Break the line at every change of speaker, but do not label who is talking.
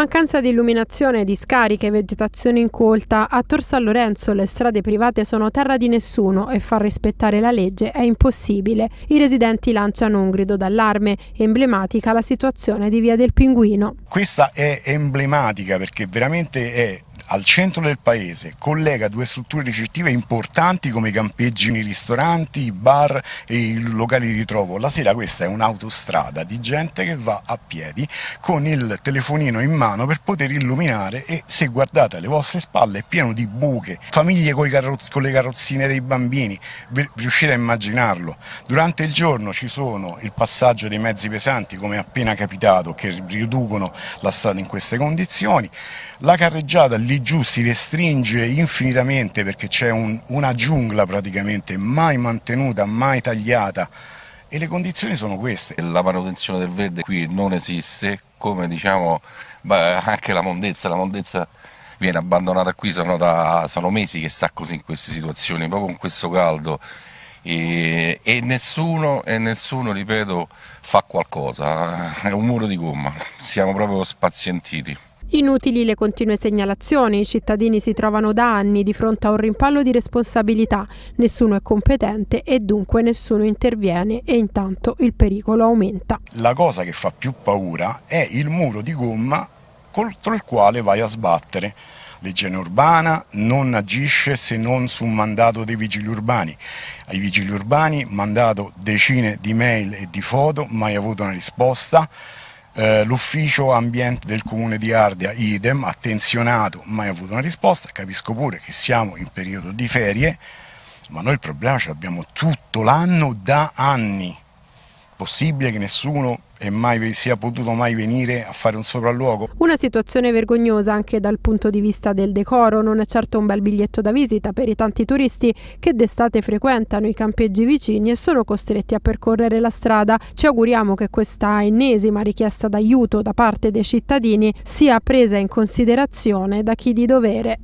Mancanza di illuminazione, discariche, vegetazione incolta, a Tor San Lorenzo le strade private sono terra di nessuno e far rispettare la legge è impossibile. I residenti lanciano un grido d'allarme, emblematica la situazione di Via del Pinguino.
Questa è emblematica perché veramente è al centro del paese, collega due strutture ricettive importanti come i campeggi, i ristoranti, i bar e i locali di ritrovo. La sera questa è un'autostrada di gente che va a piedi con il telefonino in mano per poter illuminare e se guardate alle vostre spalle è pieno di buche, famiglie con, con le carrozzine dei bambini, riuscite a immaginarlo. Durante il giorno ci sono il passaggio dei mezzi pesanti come appena capitato che riducono la strada in queste condizioni, la carreggiata lì giù si restringe infinitamente perché c'è un, una giungla praticamente mai mantenuta, mai tagliata e le condizioni sono queste.
La manutenzione del verde qui non esiste, come diciamo anche la mondezza, la mondezza viene abbandonata qui, sono, da, sono mesi che sta così in queste situazioni, proprio con questo caldo. E, e, nessuno, e, nessuno, ripeto, fa qualcosa, eh, è un muro di gomma, siamo proprio spazientiti.
Inutili le continue segnalazioni, i cittadini si trovano da anni di fronte a un rimpallo di responsabilità, nessuno è competente e dunque nessuno interviene e intanto il pericolo aumenta.
La cosa che fa più paura è il muro di gomma contro il quale vai a sbattere. L'igiene urbana non agisce se non su un mandato dei vigili urbani. Ai vigili urbani mandato decine di mail e di foto, mai avuto una risposta eh, l'ufficio ambiente del comune di Ardea, idem, attenzionato, mai avuto una risposta, capisco pure che siamo in periodo di ferie, ma noi il problema ce l'abbiamo tutto l'anno da anni, possibile che nessuno e mai sia potuto mai venire a fare un sopralluogo.
Una situazione vergognosa anche dal punto di vista del decoro, non è certo un bel biglietto da visita per i tanti turisti che d'estate frequentano i campeggi vicini e sono costretti a percorrere la strada. Ci auguriamo che questa ennesima richiesta d'aiuto da parte dei cittadini sia presa in considerazione da chi di dovere.